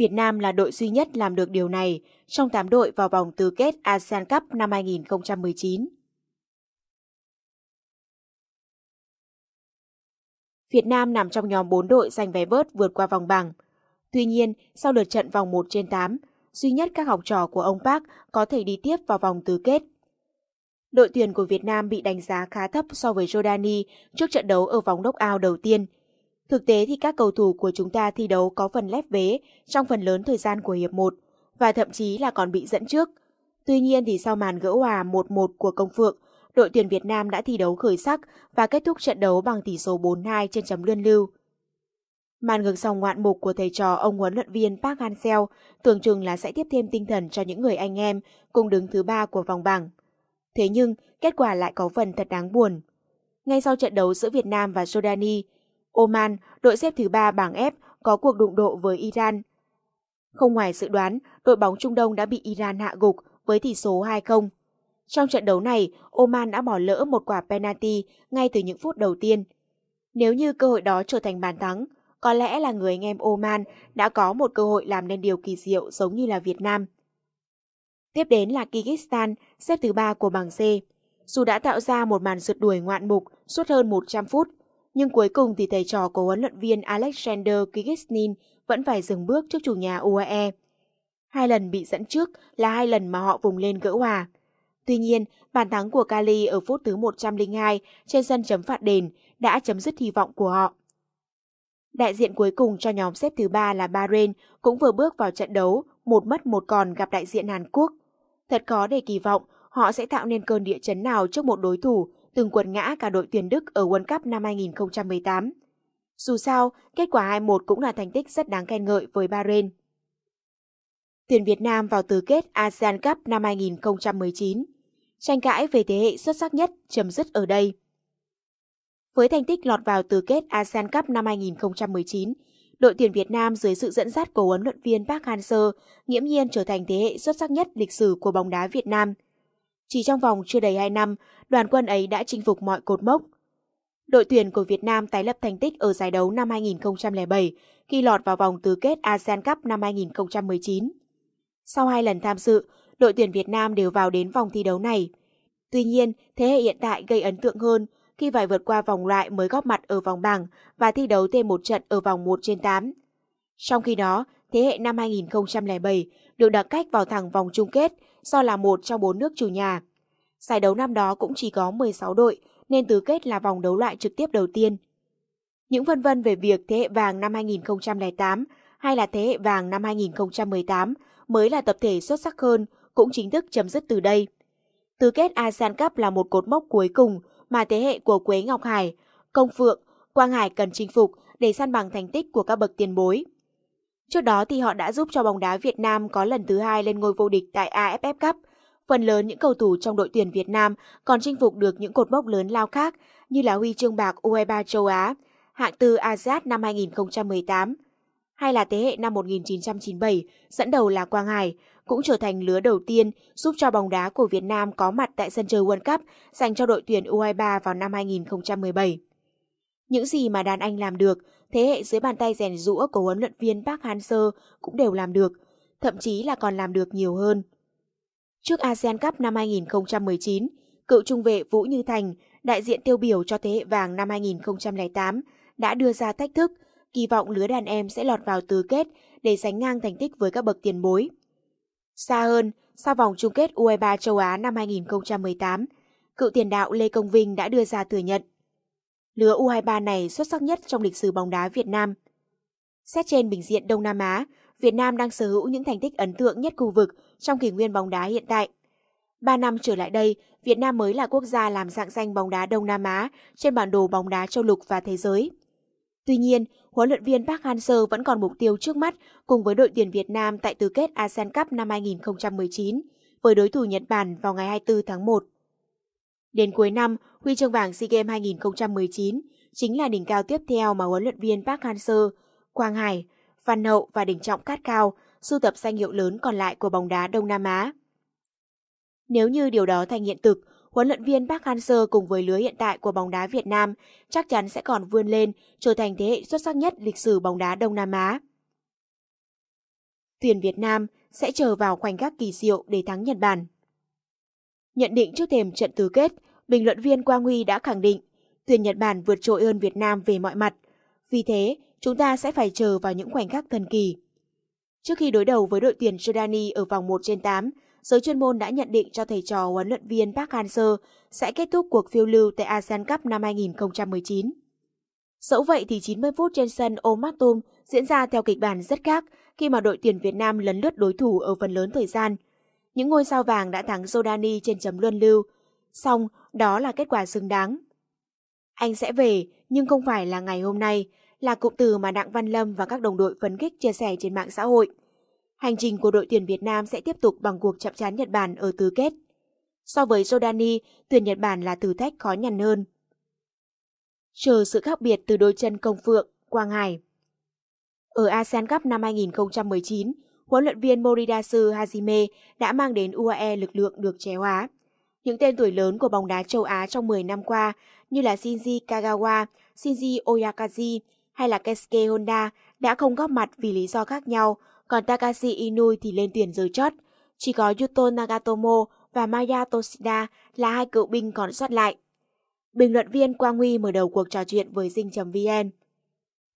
Việt Nam là đội duy nhất làm được điều này trong 8 đội vào vòng tứ kết ASEAN Cup năm 2019. Việt Nam nằm trong nhóm 4 đội giành vé vớt vượt qua vòng bảng. Tuy nhiên, sau lượt trận vòng 1 trên 8, duy nhất các học trò của ông Park có thể đi tiếp vào vòng tứ kết. Đội tuyển của Việt Nam bị đánh giá khá thấp so với Jordani trước trận đấu ở vòng knock ao đầu tiên – Thực tế thì các cầu thủ của chúng ta thi đấu có phần lép vế trong phần lớn thời gian của hiệp 1 và thậm chí là còn bị dẫn trước. Tuy nhiên thì sau màn gỡ hòa 1-1 của Công Phượng, đội tuyển Việt Nam đã thi đấu khởi sắc và kết thúc trận đấu bằng tỷ số 4-2 trên chấm luân lưu. Màn ngược dòng ngoạn mục của thầy trò ông huấn luyện viên Park Hang-seo tưởng chừng là sẽ tiếp thêm tinh thần cho những người anh em cùng đứng thứ ba của vòng bảng. Thế nhưng, kết quả lại có phần thật đáng buồn. Ngay sau trận đấu giữa Việt Nam và Jordani, Oman, đội xếp thứ ba bảng F, có cuộc đụng độ với Iran. Không ngoài dự đoán, đội bóng Trung Đông đã bị Iran hạ gục với tỷ số 2-0. Trong trận đấu này, Oman đã bỏ lỡ một quả penalty ngay từ những phút đầu tiên. Nếu như cơ hội đó trở thành bàn thắng, có lẽ là người anh em Oman đã có một cơ hội làm nên điều kỳ diệu giống như là Việt Nam. Tiếp đến là Kyrgyzstan, xếp thứ ba của bảng C. Dù đã tạo ra một màn rượt đuổi ngoạn mục suốt hơn 100 phút, nhưng cuối cùng thì thầy trò của huấn luyện viên Alexander Kigesnin vẫn phải dừng bước trước chủ nhà UAE. Hai lần bị dẫn trước là hai lần mà họ vùng lên gỡ hòa. Tuy nhiên, bàn thắng của Cali ở phút thứ 102 trên sân chấm phạt đền đã chấm dứt hy vọng của họ. Đại diện cuối cùng cho nhóm xếp thứ ba là Bahrain cũng vừa bước vào trận đấu, một mất một còn gặp đại diện Hàn Quốc. Thật khó để kỳ vọng họ sẽ tạo nên cơn địa chấn nào trước một đối thủ từng quật ngã cả đội tuyển Đức ở World Cup năm 2018. Dù sao, kết quả 2-1 cũng là thành tích rất đáng khen ngợi với Bahrain. Tuyển Việt Nam vào tứ kết ASEAN Cup năm 2019. Tranh cãi về thế hệ xuất sắc nhất chấm dứt ở đây. Với thành tích lọt vào tứ kết ASEAN Cup năm 2019, đội tuyển Việt Nam dưới sự dẫn dắt của huấn luyện viên Park Hang-seo nghiễm nhiên trở thành thế hệ xuất sắc nhất lịch sử của bóng đá Việt Nam – chỉ trong vòng chưa đầy 2 năm, đoàn quân ấy đã chinh phục mọi cột mốc. Đội tuyển của Việt Nam tái lập thành tích ở giải đấu năm 2007 khi lọt vào vòng tứ kết ASEAN Cup năm 2019. Sau hai lần tham dự, đội tuyển Việt Nam đều vào đến vòng thi đấu này. Tuy nhiên, thế hệ hiện tại gây ấn tượng hơn khi phải vượt qua vòng loại mới góp mặt ở vòng bảng và thi đấu thêm một trận ở vòng 1 trên 8. Trong khi đó, thế hệ năm 2007 được đặt cách vào thẳng vòng chung kết do là một trong bốn nước chủ nhà. Giải đấu năm đó cũng chỉ có 16 đội nên tứ kết là vòng đấu loại trực tiếp đầu tiên. Những vân vân về việc thế hệ vàng năm 2008 hay là thế hệ vàng năm 2018 mới là tập thể xuất sắc hơn cũng chính thức chấm dứt từ đây. Tứ kết ASEAN Cup là một cột mốc cuối cùng mà thế hệ của Quế Ngọc Hải, Công Phượng, Quang Hải cần chinh phục để săn bằng thành tích của các bậc tiền bối. Trước đó thì họ đã giúp cho bóng đá Việt Nam có lần thứ hai lên ngôi vô địch tại AFF Cup. Phần lớn những cầu thủ trong đội tuyển Việt Nam còn chinh phục được những cột mốc lớn lao khác như là huy chương bạc U23 châu Á, hạng tư ASEAN năm 2018, hay là thế hệ năm 1997 dẫn đầu là Quang Hải, cũng trở thành lứa đầu tiên giúp cho bóng đá của Việt Nam có mặt tại sân chơi World Cup dành cho đội tuyển U23 vào năm 2017. Những gì mà đàn anh làm được, thế hệ dưới bàn tay rèn rũa của huấn luyện viên Park Hang-seo cũng đều làm được, thậm chí là còn làm được nhiều hơn. Trước ASEAN Cup năm 2019, cựu trung vệ Vũ Như Thành, đại diện tiêu biểu cho thế hệ vàng năm 2008, đã đưa ra thách thức, kỳ vọng lứa đàn em sẽ lọt vào tứ kết để sánh ngang thành tích với các bậc tiền bối. Xa hơn, sau vòng chung kết U23 châu Á năm 2018, cựu tiền đạo Lê Công Vinh đã đưa ra thừa nhận lứa U23 này xuất sắc nhất trong lịch sử bóng đá Việt Nam. Xét trên bình diện Đông Nam Á, Việt Nam đang sở hữu những thành tích ấn tượng nhất khu vực trong kỷ nguyên bóng đá hiện tại. Ba năm trở lại đây, Việt Nam mới là quốc gia làm dạng danh bóng đá Đông Nam Á trên bản đồ bóng đá châu lục và thế giới. Tuy nhiên, huấn luyện viên Park Hang-seo vẫn còn mục tiêu trước mắt cùng với đội tuyển Việt Nam tại tứ kết ASEAN Cup năm 2019 với đối thủ Nhật Bản vào ngày 24 tháng 1. Đến cuối năm, Huy chương vàng SEA Games 2019 chính là đỉnh cao tiếp theo mà huấn luyện viên Park Hang-seo, Quang Hải, Văn Hậu và Đình Trọng Cát Cao sưu tập danh hiệu lớn còn lại của bóng đá Đông Nam Á. Nếu như điều đó thành hiện thực, huấn luyện viên Park Hang-seo cùng với lứa hiện tại của bóng đá Việt Nam chắc chắn sẽ còn vươn lên trở thành thế hệ xuất sắc nhất lịch sử bóng đá Đông Nam Á. Tuyển Việt Nam sẽ chờ vào khoảnh khắc kỳ diệu để thắng Nhật Bản. Nhận định trước thềm trận tứ kết, bình luận viên Quang Huy đã khẳng định tuyển Nhật Bản vượt trội hơn Việt Nam về mọi mặt. Vì thế, chúng ta sẽ phải chờ vào những khoảnh khắc thần kỳ. Trước khi đối đầu với đội tuyển Jordani ở vòng 1 trên 8, giới chuyên môn đã nhận định cho thầy trò huấn luyện viên Park Hang-seo sẽ kết thúc cuộc phiêu lưu tại ASEAN Cup năm 2019. Dẫu vậy thì 90 phút trên sân Omatum diễn ra theo kịch bản rất khác khi mà đội tuyển Việt Nam lấn lướt đối thủ ở phần lớn thời gian. Những ngôi sao vàng đã thắng Jordani trên chấm luân lưu, Xong, đó là kết quả xứng đáng. Anh sẽ về, nhưng không phải là ngày hôm nay, là cụm từ mà Đặng Văn Lâm và các đồng đội phấn khích chia sẻ trên mạng xã hội. Hành trình của đội tuyển Việt Nam sẽ tiếp tục bằng cuộc chạm trán Nhật Bản ở tứ kết. So với Jordani, tuyển Nhật Bản là thử thách khó nhằn hơn. Chờ sự khác biệt từ đôi chân Công Phượng, Quang Hải. Ở ASEAN Cup năm 2019, huấn luyện viên Moridasu Hajime đã mang đến UAE lực lượng được trẻ hóa. Những tên tuổi lớn của bóng đá châu Á trong 10 năm qua như là Shinji Kagawa, Shinji Oyakaji hay là Kesuke Honda đã không góp mặt vì lý do khác nhau, còn Takashi Inui thì lên tuyển giới chót. Chỉ có Yuto Nagatomo và Maya Toshida là hai cựu binh còn sót lại. Bình luận viên Quang Huy mở đầu cuộc trò chuyện với Dinh.vn.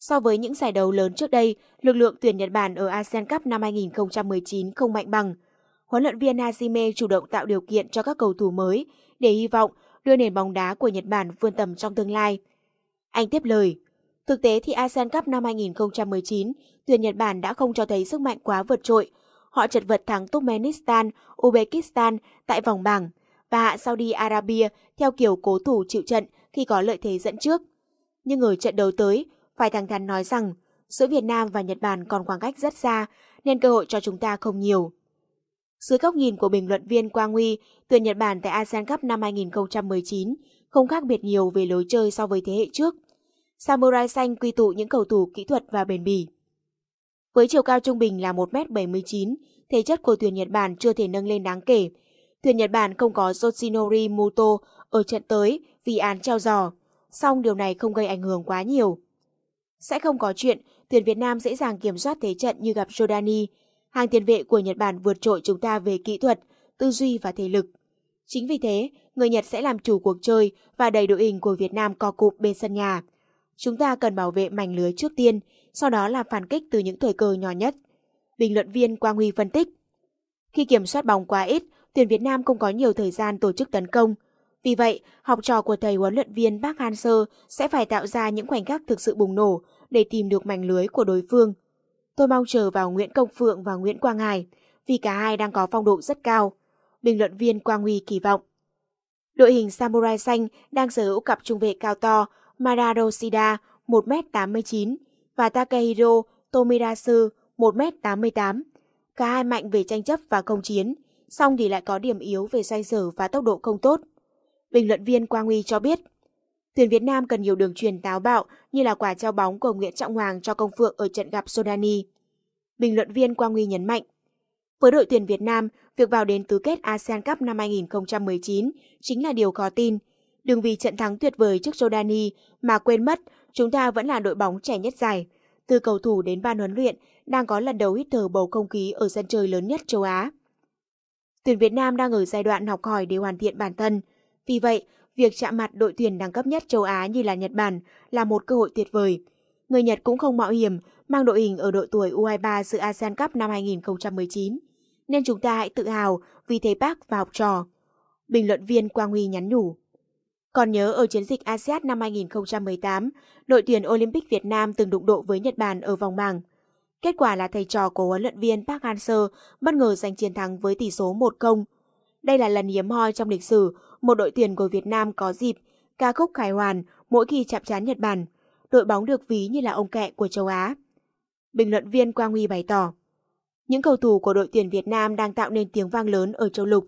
So với những giải đấu lớn trước đây, lực lượng tuyển Nhật Bản ở ASEAN Cup năm 2019 không mạnh bằng – huấn luyện viên Hajime chủ động tạo điều kiện cho các cầu thủ mới để hy vọng đưa nền bóng đá của Nhật Bản vươn tầm trong tương lai. Anh tiếp lời, thực tế thì ASEAN Cup năm 2019, tuyển Nhật Bản đã không cho thấy sức mạnh quá vượt trội. Họ chật vật thắng Turkmenistan, Uzbekistan tại vòng bảng và hạ Saudi Arabia theo kiểu cố thủ chịu trận khi có lợi thế dẫn trước. Nhưng ở trận đấu tới, phải thẳng thắn nói rằng giữa Việt Nam và Nhật Bản còn khoảng cách rất xa nên cơ hội cho chúng ta không nhiều. Dưới góc nhìn của bình luận viên Quang Huy, tuyển Nhật Bản tại ASEAN Cup năm 2019 không khác biệt nhiều về lối chơi so với thế hệ trước. Samurai xanh quy tụ những cầu thủ kỹ thuật và bền bỉ. Với chiều cao trung bình là 1m79, thể chất của tuyển Nhật Bản chưa thể nâng lên đáng kể. Tuyển Nhật Bản không có Yoshinori Muto ở trận tới vì án treo giò, song điều này không gây ảnh hưởng quá nhiều. Sẽ không có chuyện tuyển Việt Nam dễ dàng kiểm soát thế trận như gặp Jordani, hàng tiền vệ của Nhật Bản vượt trội chúng ta về kỹ thuật, tư duy và thể lực. Chính vì thế, người Nhật sẽ làm chủ cuộc chơi và đầy đội hình của Việt Nam co cụm bên sân nhà. Chúng ta cần bảo vệ mảnh lưới trước tiên, sau đó là phản kích từ những thời cơ nhỏ nhất. Bình luận viên Quang Huy phân tích. Khi kiểm soát bóng quá ít, tuyển Việt Nam không có nhiều thời gian tổ chức tấn công. Vì vậy, học trò của thầy huấn luyện viên Park han seo sẽ phải tạo ra những khoảnh khắc thực sự bùng nổ để tìm được mảnh lưới của đối phương. Tôi mong chờ vào Nguyễn Công Phượng và Nguyễn Quang Hải vì cả hai đang có phong độ rất cao. Bình luận viên Quang Huy kỳ vọng. Đội hình Samurai Xanh đang sở hữu cặp trung vệ cao to Mara 1m89 và Takehiro Tomirasu 1m88. Cả hai mạnh về tranh chấp và công chiến, song thì lại có điểm yếu về xoay sở và tốc độ không tốt. Bình luận viên Quang Huy cho biết, tuyển Việt Nam cần nhiều đường truyền táo bạo như là quả trao bóng của Nguyễn Trọng Hoàng cho công phượng ở trận gặp Sodani bình luận viên Quang Huy nhấn mạnh. Với đội tuyển Việt Nam, việc vào đến tứ kết ASEAN Cup năm 2019 chính là điều khó tin. Đừng vì trận thắng tuyệt vời trước Jordani mà quên mất chúng ta vẫn là đội bóng trẻ nhất giải. Từ cầu thủ đến ban huấn luyện đang có lần đầu hít thở bầu không khí ở sân chơi lớn nhất châu Á. Tuyển Việt Nam đang ở giai đoạn học hỏi để hoàn thiện bản thân. Vì vậy, việc chạm mặt đội tuyển đẳng cấp nhất châu Á như là Nhật Bản là một cơ hội tuyệt vời. Người Nhật cũng không mạo hiểm, mang đội hình ở đội tuổi U23 dự ASEAN Cup năm 2019. Nên chúng ta hãy tự hào vì thầy bác và học trò. Bình luận viên Quang Huy nhắn nhủ. Còn nhớ ở chiến dịch ASEAN năm 2018, đội tuyển Olympic Việt Nam từng đụng độ với Nhật Bản ở vòng bảng. Kết quả là thầy trò của huấn luyện viên Park Hang-seo bất ngờ giành chiến thắng với tỷ số 1-0. Đây là lần hiếm hoi trong lịch sử một đội tuyển của Việt Nam có dịp ca khúc khải hoàn mỗi khi chạm trán Nhật Bản – đội bóng được ví như là ông kẹ của châu Á. Bình luận viên Quang Huy bày tỏ, những cầu thủ của đội tuyển Việt Nam đang tạo nên tiếng vang lớn ở châu lục.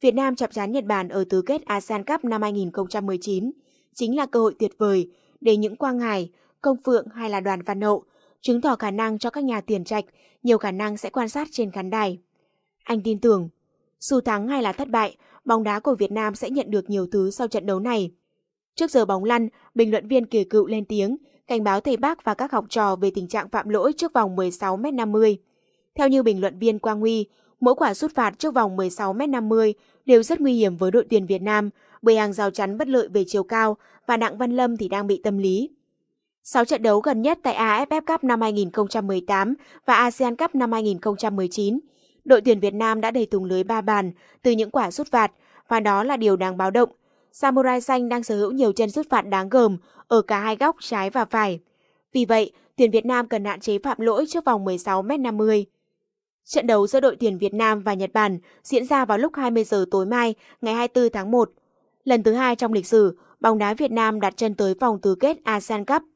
Việt Nam chạm trán Nhật Bản ở tứ kết ASEAN Cup năm 2019 chính là cơ hội tuyệt vời để những Quang Hải, Công Phượng hay là Đoàn Văn Hậu chứng tỏ khả năng cho các nhà tiền trạch nhiều khả năng sẽ quan sát trên khán đài. Anh tin tưởng, dù thắng hay là thất bại, bóng đá của Việt Nam sẽ nhận được nhiều thứ sau trận đấu này. Trước giờ bóng lăn, bình luận viên kỳ cựu lên tiếng, cảnh báo thầy bác và các học trò về tình trạng phạm lỗi trước vòng 16m50. Theo như bình luận viên Quang Huy, mỗi quả sút phạt trước vòng 16m50 đều rất nguy hiểm với đội tuyển Việt Nam bởi hàng rào chắn bất lợi về chiều cao và Đặng Văn Lâm thì đang bị tâm lý. 6 trận đấu gần nhất tại AFF Cup năm 2018 và ASEAN Cup năm 2019, đội tuyển Việt Nam đã đầy thùng lưới ba bàn từ những quả sút phạt và đó là điều đáng báo động Samurai xanh đang sở hữu nhiều chân xuất phạt đáng gờm ở cả hai góc trái và phải. Vì vậy, tuyển Việt Nam cần hạn chế phạm lỗi trước vòng 16m50. Trận đấu giữa đội tuyển Việt Nam và Nhật Bản diễn ra vào lúc 20 giờ tối mai, ngày 24 tháng 1. Lần thứ hai trong lịch sử, bóng đá Việt Nam đặt chân tới vòng tứ kết ASEAN Cup